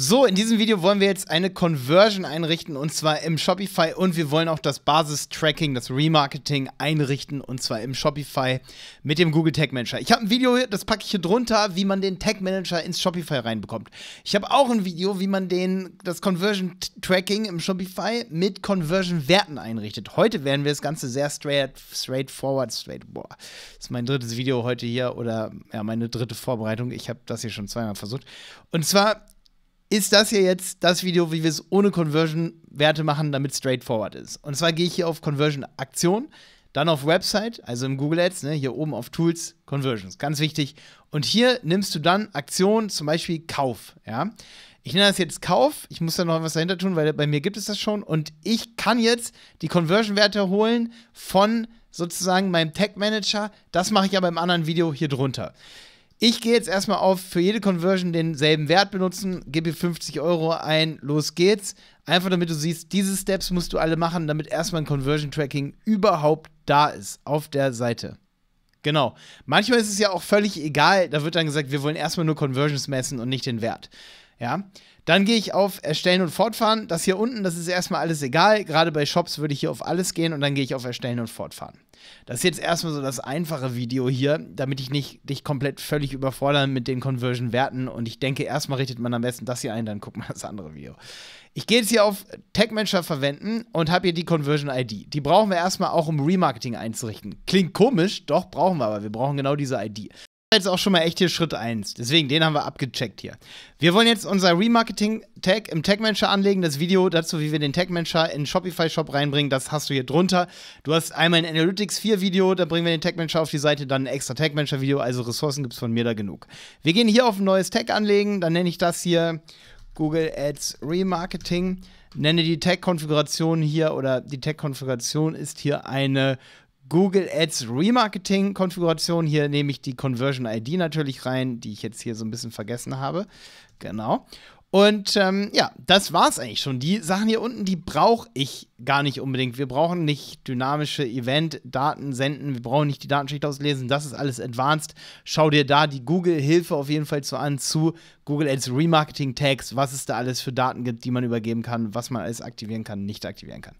So, in diesem Video wollen wir jetzt eine Conversion einrichten und zwar im Shopify und wir wollen auch das Basis-Tracking, das Remarketing einrichten und zwar im Shopify mit dem Google Tag Manager. Ich habe ein Video, das packe ich hier drunter, wie man den Tag Manager ins Shopify reinbekommt. Ich habe auch ein Video, wie man den, das Conversion-Tracking im Shopify mit Conversion-Werten einrichtet. Heute werden wir das Ganze sehr straight, forward, straight, boah, das ist mein drittes Video heute hier oder ja, meine dritte Vorbereitung. Ich habe das hier schon zweimal versucht. Und zwar ist das hier jetzt das Video, wie wir es ohne Conversion-Werte machen, damit es straightforward ist. Und zwar gehe ich hier auf Conversion-Aktion, dann auf Website, also im Google Ads, ne, hier oben auf Tools, Conversions, ganz wichtig. Und hier nimmst du dann Aktion, zum Beispiel Kauf. Ja? Ich nenne das jetzt Kauf, ich muss da noch was dahinter tun, weil bei mir gibt es das schon. Und ich kann jetzt die Conversion-Werte holen von sozusagen meinem Tag-Manager. Das mache ich aber im anderen Video hier drunter. Ich gehe jetzt erstmal auf für jede Conversion denselben Wert benutzen, gebe 50 Euro ein, los geht's. Einfach damit du siehst, diese Steps musst du alle machen, damit erstmal ein Conversion Tracking überhaupt da ist auf der Seite. Genau. Manchmal ist es ja auch völlig egal, da wird dann gesagt, wir wollen erstmal nur Conversions messen und nicht den Wert. Ja. Dann gehe ich auf Erstellen und Fortfahren. Das hier unten, das ist erstmal alles egal. Gerade bei Shops würde ich hier auf alles gehen und dann gehe ich auf Erstellen und Fortfahren. Das ist jetzt erstmal so das einfache Video hier, damit ich nicht dich komplett völlig überfordern mit den Conversion-Werten. Und ich denke, erstmal richtet man am besten das hier ein, dann guckt man das andere Video. Ich gehe jetzt hier auf Manager verwenden und habe hier die Conversion-ID. Die brauchen wir erstmal auch, um Remarketing einzurichten. Klingt komisch, doch brauchen wir, aber wir brauchen genau diese ID jetzt auch schon mal echt hier Schritt 1. Deswegen, den haben wir abgecheckt hier. Wir wollen jetzt unser Remarketing-Tag im Tag Manager anlegen. Das Video dazu, wie wir den Tag Manager in Shopify-Shop reinbringen, das hast du hier drunter. Du hast einmal ein Analytics 4-Video, da bringen wir den Tag Manager auf die Seite, dann ein extra Tag Manager-Video. Also Ressourcen gibt es von mir da genug. Wir gehen hier auf ein neues Tag anlegen. Dann nenne ich das hier Google Ads Remarketing. Nenne die Tag-Konfiguration hier oder die Tag-Konfiguration ist hier eine Google Ads Remarketing Konfiguration. Hier nehme ich die Conversion ID natürlich rein, die ich jetzt hier so ein bisschen vergessen habe. Genau. Und ähm, ja, das war's eigentlich schon. Die Sachen hier unten, die brauche ich gar nicht unbedingt. Wir brauchen nicht dynamische Event-Daten senden, wir brauchen nicht die Datenschicht auslesen, das ist alles advanced. Schau dir da die Google-Hilfe auf jeden Fall zu an, zu Google Ads Remarketing-Tags, was es da alles für Daten gibt, die man übergeben kann, was man alles aktivieren kann, nicht aktivieren kann.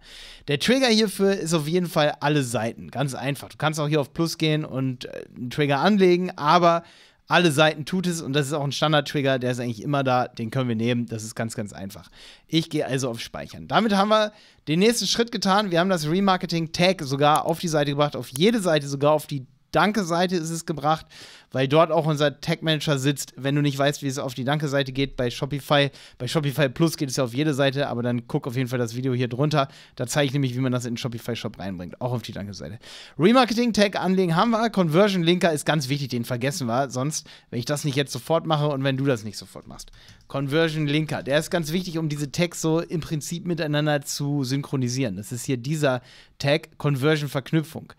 Der Trigger hierfür ist auf jeden Fall alle Seiten, ganz einfach. Du kannst auch hier auf Plus gehen und äh, einen Trigger anlegen, aber alle Seiten tut es und das ist auch ein Standard-Trigger, der ist eigentlich immer da, den können wir nehmen, das ist ganz, ganz einfach. Ich gehe also auf Speichern. Damit haben wir den nächsten Schritt getan, wir haben das Remarketing-Tag sogar auf die Seite gebracht, auf jede Seite, sogar auf die Danke-Seite ist es gebracht, weil dort auch unser Tag-Manager sitzt. Wenn du nicht weißt, wie es auf die Danke-Seite geht, bei Shopify, bei Shopify Plus geht es ja auf jede Seite, aber dann guck auf jeden Fall das Video hier drunter. Da zeige ich nämlich, wie man das in den Shopify-Shop reinbringt, auch auf die Danke-Seite. Remarketing-Tag anlegen haben wir. Conversion-Linker ist ganz wichtig, den vergessen wir. Sonst, wenn ich das nicht jetzt sofort mache und wenn du das nicht sofort machst. Conversion-Linker, der ist ganz wichtig, um diese Tags so im Prinzip miteinander zu synchronisieren. Das ist hier dieser Tag Conversion-Verknüpfung.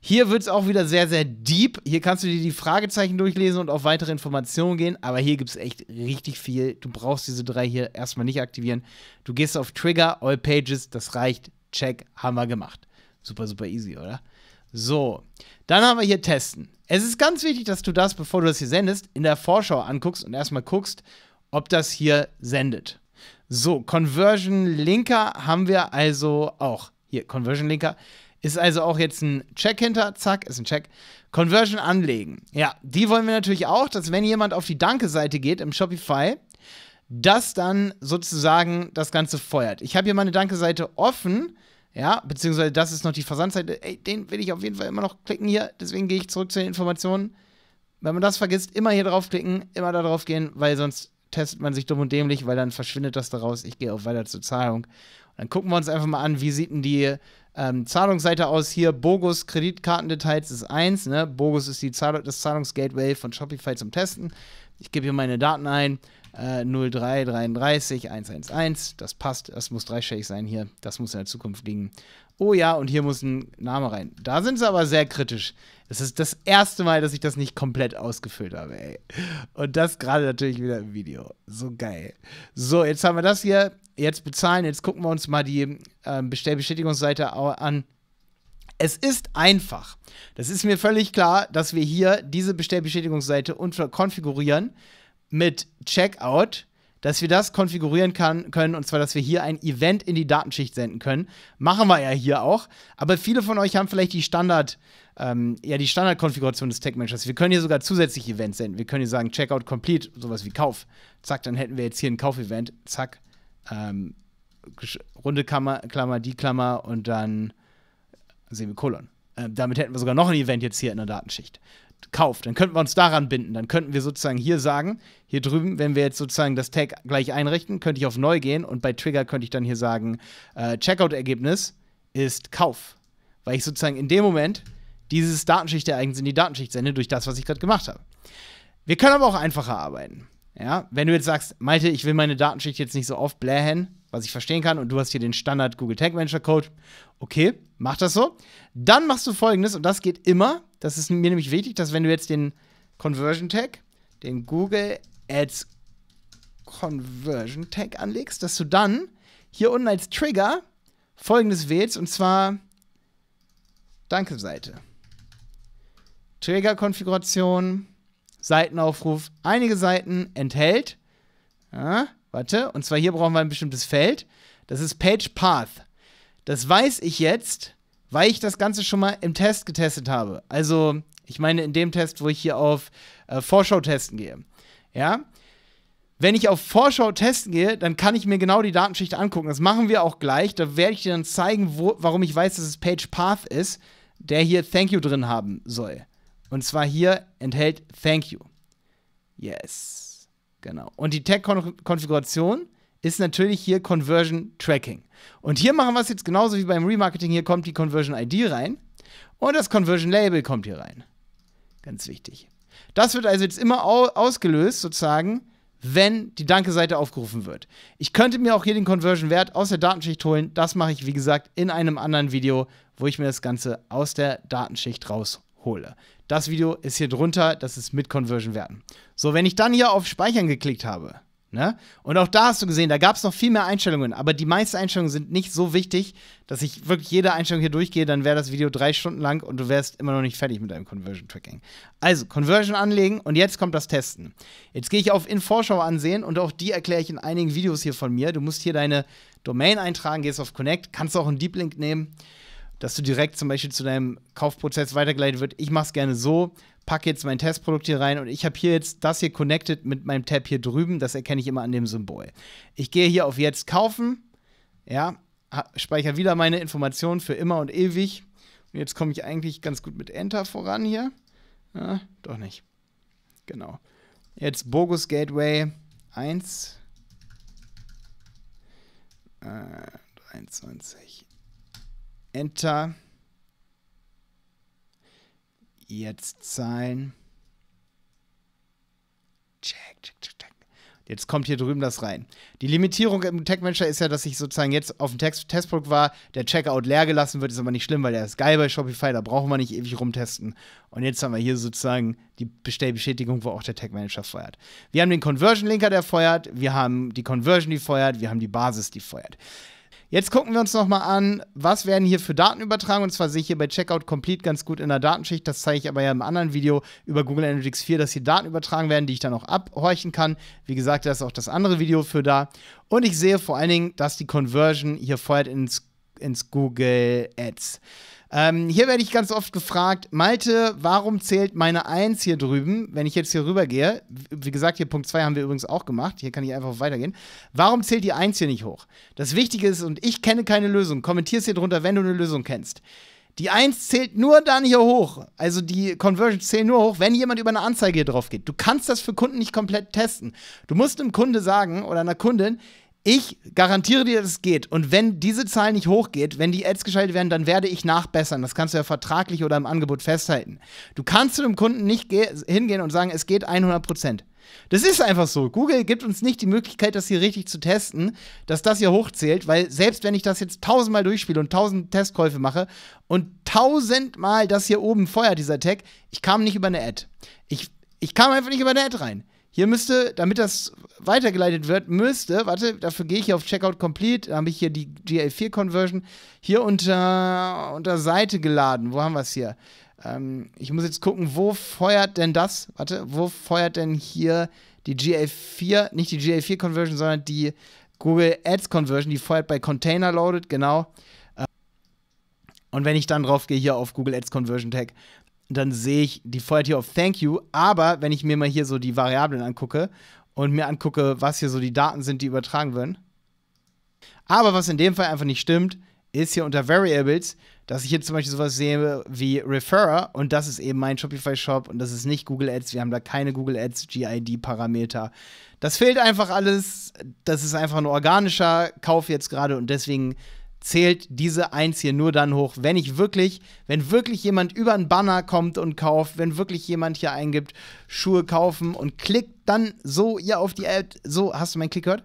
Hier wird es auch wieder sehr, sehr deep. Hier kannst du dir die Fragezeichen durchlesen und auf weitere Informationen gehen. Aber hier gibt es echt richtig viel. Du brauchst diese drei hier erstmal nicht aktivieren. Du gehst auf Trigger, All Pages, das reicht. Check, haben wir gemacht. Super, super easy, oder? So, dann haben wir hier Testen. Es ist ganz wichtig, dass du das, bevor du das hier sendest, in der Vorschau anguckst und erstmal guckst, ob das hier sendet. So, Conversion Linker haben wir also auch. Hier, Conversion Linker. Ist also auch jetzt ein Check hinter, zack, ist ein Check. Conversion anlegen. Ja, die wollen wir natürlich auch, dass wenn jemand auf die Danke-Seite geht im Shopify, dass dann sozusagen das Ganze feuert. Ich habe hier meine Danke-Seite offen, ja, beziehungsweise das ist noch die Versandseite. Ey, den will ich auf jeden Fall immer noch klicken hier, deswegen gehe ich zurück zu den Informationen. Wenn man das vergisst, immer hier draufklicken, immer da drauf gehen, weil sonst testet man sich dumm und dämlich, weil dann verschwindet das daraus. Ich gehe auch weiter zur Zahlung. Und dann gucken wir uns einfach mal an, wie sieht denn die ähm, Zahlungsseite aus hier, Bogus Kreditkartendetails ist eins, ne? Bogus ist die Zahl das Zahlungsgateway von Shopify zum Testen ich gebe hier meine Daten ein, äh, 0333 111, das passt, das muss dreistellig sein hier, das muss in der Zukunft liegen. Oh ja, und hier muss ein Name rein. Da sind sie aber sehr kritisch. Es ist das erste Mal, dass ich das nicht komplett ausgefüllt habe, ey. Und das gerade natürlich wieder im Video. So geil. So, jetzt haben wir das hier. Jetzt bezahlen. Jetzt gucken wir uns mal die äh, Bestellbestätigungsseite an. Es ist einfach. Das ist mir völlig klar, dass wir hier diese Bestellbestätigungsseite konfigurieren mit Checkout, dass wir das konfigurieren kann, können, und zwar, dass wir hier ein Event in die Datenschicht senden können. Machen wir ja hier auch. Aber viele von euch haben vielleicht die Standard, ähm, ja, die Standardkonfiguration des Tag Managers. Wir können hier sogar zusätzlich Events senden. Wir können hier sagen, Checkout complete, sowas wie Kauf. Zack, dann hätten wir jetzt hier ein Kauf-Event. Zack. Ähm, runde Klammer, Klammer, die Klammer und dann Semikolon. Äh, damit hätten wir sogar noch ein Event jetzt hier in der Datenschicht. Kauft, dann könnten wir uns daran binden. Dann könnten wir sozusagen hier sagen, hier drüben, wenn wir jetzt sozusagen das Tag gleich einrichten, könnte ich auf Neu gehen und bei Trigger könnte ich dann hier sagen, äh, Checkout-Ergebnis ist Kauf. Weil ich sozusagen in dem Moment dieses Datenschichtereignis in die Datenschicht sende durch das, was ich gerade gemacht habe. Wir können aber auch einfacher arbeiten. Ja, wenn du jetzt sagst, Malte, ich will meine Datenschicht jetzt nicht so oft blähen, was ich verstehen kann, und du hast hier den Standard Google Tag Manager Code. Okay, mach das so. Dann machst du folgendes, und das geht immer. Das ist mir nämlich wichtig, dass wenn du jetzt den Conversion Tag, den Google Ads Conversion Tag anlegst, dass du dann hier unten als Trigger folgendes wählst, und zwar Danke Seite. Trigger-Konfiguration, Seitenaufruf, einige Seiten enthält. Ja, Warte, und zwar hier brauchen wir ein bestimmtes Feld. Das ist Page Path. Das weiß ich jetzt, weil ich das Ganze schon mal im Test getestet habe. Also, ich meine in dem Test, wo ich hier auf äh, Vorschau testen gehe. Ja? Wenn ich auf Vorschau testen gehe, dann kann ich mir genau die Datenschicht angucken. Das machen wir auch gleich. Da werde ich dir dann zeigen, wo, warum ich weiß, dass es Page Path ist, der hier Thank You drin haben soll. Und zwar hier enthält Thank You. Yes. Genau. Und die Tag-Konfiguration ist natürlich hier Conversion Tracking. Und hier machen wir es jetzt genauso wie beim Remarketing. Hier kommt die Conversion ID rein und das Conversion Label kommt hier rein. Ganz wichtig. Das wird also jetzt immer ausgelöst, sozusagen, wenn die Danke-Seite aufgerufen wird. Ich könnte mir auch hier den Conversion-Wert aus der Datenschicht holen. Das mache ich, wie gesagt, in einem anderen Video, wo ich mir das Ganze aus der Datenschicht raushole. Das Video ist hier drunter, das ist mit Conversion-Werten. So, wenn ich dann hier auf Speichern geklickt habe, Ne? Und auch da hast du gesehen, da gab es noch viel mehr Einstellungen, aber die meisten Einstellungen sind nicht so wichtig, dass ich wirklich jede Einstellung hier durchgehe, dann wäre das Video drei Stunden lang und du wärst immer noch nicht fertig mit deinem Conversion Tracking. Also, Conversion anlegen und jetzt kommt das Testen. Jetzt gehe ich auf In Vorschau ansehen und auch die erkläre ich in einigen Videos hier von mir. Du musst hier deine Domain eintragen, gehst auf Connect, kannst auch einen Deep Link nehmen dass du direkt zum Beispiel zu deinem Kaufprozess weitergeleitet wird. Ich mache es gerne so, packe jetzt mein Testprodukt hier rein und ich habe hier jetzt das hier connected mit meinem Tab hier drüben. Das erkenne ich immer an dem Symbol. Ich gehe hier auf jetzt kaufen, ja, speichere wieder meine Informationen für immer und ewig. Und jetzt komme ich eigentlich ganz gut mit Enter voran hier. Ja, doch nicht. Genau. Jetzt Bogus Gateway 1. 23. Äh, Enter. Jetzt Zahlen. Check, check, check, check. Jetzt kommt hier drüben das rein. Die Limitierung im Tech Manager ist ja, dass ich sozusagen jetzt auf dem Text Testprodukt war, der Checkout leer gelassen wird, ist aber nicht schlimm, weil der ist geil bei Shopify, da brauchen wir nicht ewig rumtesten. Und jetzt haben wir hier sozusagen die Bestellbestätigung, wo auch der Tag Manager feuert. Wir haben den Conversion Linker, der feuert, wir haben die Conversion, die feuert, wir haben die Basis, die feuert. Jetzt gucken wir uns nochmal an, was werden hier für Daten übertragen. Und zwar sehe ich hier bei Checkout Complete ganz gut in der Datenschicht. Das zeige ich aber ja im anderen Video über Google Analytics 4, dass hier Daten übertragen werden, die ich dann auch abhorchen kann. Wie gesagt, da ist auch das andere Video für da. Und ich sehe vor allen Dingen, dass die Conversion hier vorher ins ins Google Ads. Ähm, hier werde ich ganz oft gefragt, Malte, warum zählt meine 1 hier drüben, wenn ich jetzt hier rüber gehe? Wie gesagt, hier Punkt 2 haben wir übrigens auch gemacht. Hier kann ich einfach weitergehen. Warum zählt die 1 hier nicht hoch? Das Wichtige ist, und ich kenne keine Lösung, kommentier es hier drunter, wenn du eine Lösung kennst. Die 1 zählt nur dann hier hoch. Also die Conversions zählt nur hoch, wenn jemand über eine Anzeige hier drauf geht. Du kannst das für Kunden nicht komplett testen. Du musst einem Kunde sagen oder einer Kundin, ich garantiere dir, dass es geht. Und wenn diese Zahl nicht hochgeht, wenn die Ads geschaltet werden, dann werde ich nachbessern. Das kannst du ja vertraglich oder im Angebot festhalten. Du kannst zu dem Kunden nicht hingehen und sagen, es geht 100 Das ist einfach so. Google gibt uns nicht die Möglichkeit, das hier richtig zu testen, dass das hier hochzählt, weil selbst wenn ich das jetzt tausendmal durchspiele und tausend Testkäufe mache und tausendmal das hier oben feuert, dieser Tag, ich kam nicht über eine Ad. Ich, ich kam einfach nicht über eine Ad rein. Hier müsste, damit das weitergeleitet wird, müsste, warte, dafür gehe ich hier auf Checkout Complete, da habe ich hier die GA4-Conversion hier unter, unter Seite geladen. Wo haben wir es hier? Ähm, ich muss jetzt gucken, wo feuert denn das? Warte, wo feuert denn hier die GA4, nicht die GA4-Conversion, sondern die Google Ads-Conversion, die feuert bei Container Loaded, genau. Ähm, und wenn ich dann drauf gehe hier auf Google Ads Conversion Tag, dann sehe ich die Default hier auf Thank you. Aber wenn ich mir mal hier so die Variablen angucke und mir angucke, was hier so die Daten sind, die übertragen werden. Aber was in dem Fall einfach nicht stimmt, ist hier unter Variables, dass ich hier zum Beispiel sowas sehe wie Referrer und das ist eben mein Shopify-Shop und das ist nicht Google Ads. Wir haben da keine Google Ads GID-Parameter. Das fehlt einfach alles. Das ist einfach ein organischer Kauf jetzt gerade und deswegen zählt diese Eins hier nur dann hoch, wenn ich wirklich, wenn wirklich jemand über einen Banner kommt und kauft, wenn wirklich jemand hier eingibt, Schuhe kaufen und klickt dann so hier auf die App. So, hast du meinen Klick gehört?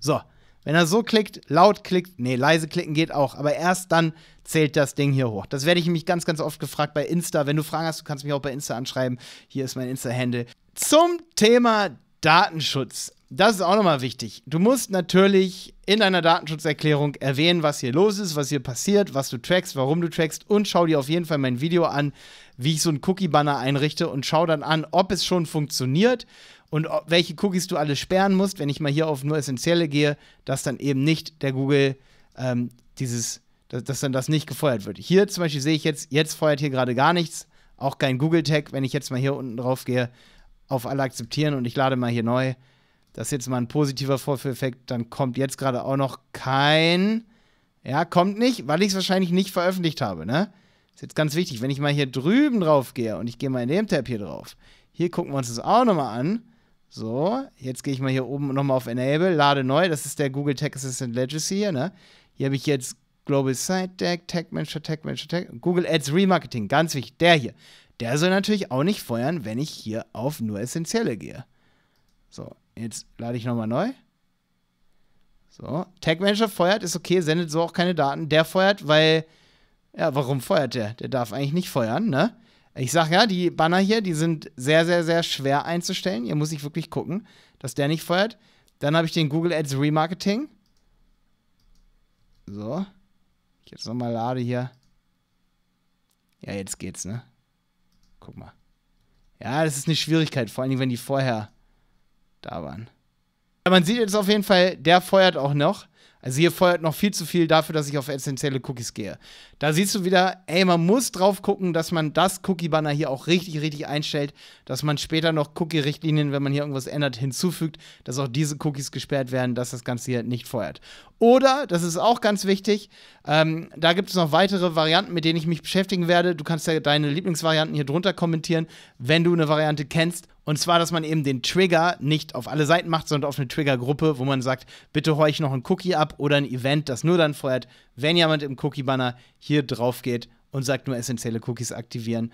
So. Wenn er so klickt, laut klickt, nee, leise klicken geht auch, aber erst dann zählt das Ding hier hoch. Das werde ich mich ganz, ganz oft gefragt bei Insta. Wenn du Fragen hast, du kannst mich auch bei Insta anschreiben. Hier ist mein Insta-Handle. Zum Thema Datenschutz das ist auch nochmal wichtig. Du musst natürlich in deiner Datenschutzerklärung erwähnen, was hier los ist, was hier passiert, was du trackst, warum du trackst und schau dir auf jeden Fall mein Video an, wie ich so einen Cookie-Banner einrichte und schau dann an, ob es schon funktioniert und welche Cookies du alle sperren musst. Wenn ich mal hier auf nur Essentielle gehe, dass dann eben nicht der Google ähm, dieses, dass, dass dann das nicht gefeuert wird. Hier zum Beispiel sehe ich jetzt, jetzt feuert hier gerade gar nichts, auch kein Google-Tag. Wenn ich jetzt mal hier unten drauf gehe, auf alle akzeptieren und ich lade mal hier neu das ist jetzt mal ein positiver Vorführeffekt, dann kommt jetzt gerade auch noch kein. Ja, kommt nicht, weil ich es wahrscheinlich nicht veröffentlicht habe, ne? Ist jetzt ganz wichtig, wenn ich mal hier drüben drauf gehe und ich gehe mal in dem Tab hier drauf. Hier gucken wir uns das auch nochmal an. So, jetzt gehe ich mal hier oben nochmal auf Enable, lade neu, das ist der Google Tech Assistant Legacy hier, ne? Hier habe ich jetzt Global Site Deck, Tech Manager, Tech Manager, Tech. Google Ads Remarketing, ganz wichtig, der hier. Der soll natürlich auch nicht feuern, wenn ich hier auf nur Essentielle gehe. So, Jetzt lade ich nochmal neu. So, Tag Manager feuert, ist okay, sendet so auch keine Daten. Der feuert, weil, ja, warum feuert der? Der darf eigentlich nicht feuern, ne? Ich sag ja, die Banner hier, die sind sehr, sehr, sehr schwer einzustellen. Hier muss ich wirklich gucken, dass der nicht feuert. Dann habe ich den Google Ads Remarketing. So. Ich jetzt nochmal lade hier. Ja, jetzt geht's, ne? Guck mal. Ja, das ist eine Schwierigkeit, vor allen Dingen, wenn die vorher da waren. Man sieht jetzt auf jeden Fall, der feuert auch noch. Also hier feuert noch viel zu viel dafür, dass ich auf essentielle Cookies gehe. Da siehst du wieder, ey, man muss drauf gucken, dass man das Cookie-Banner hier auch richtig, richtig einstellt, dass man später noch Cookie-Richtlinien, wenn man hier irgendwas ändert, hinzufügt, dass auch diese Cookies gesperrt werden, dass das Ganze hier nicht feuert. Oder, das ist auch ganz wichtig, ähm, da gibt es noch weitere Varianten, mit denen ich mich beschäftigen werde. Du kannst ja deine Lieblingsvarianten hier drunter kommentieren, wenn du eine Variante kennst und zwar, dass man eben den Trigger nicht auf alle Seiten macht, sondern auf eine Triggergruppe, wo man sagt, bitte horch noch ein Cookie ab oder ein Event, das nur dann feuert, wenn jemand im Cookie-Banner hier drauf geht und sagt, nur essentielle Cookies aktivieren.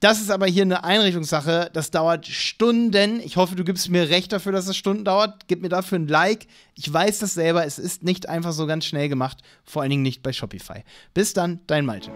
Das ist aber hier eine Einrichtungssache. Das dauert Stunden. Ich hoffe, du gibst mir recht dafür, dass es Stunden dauert. Gib mir dafür ein Like. Ich weiß das selber. Es ist nicht einfach so ganz schnell gemacht. Vor allen Dingen nicht bei Shopify. Bis dann, dein Malte.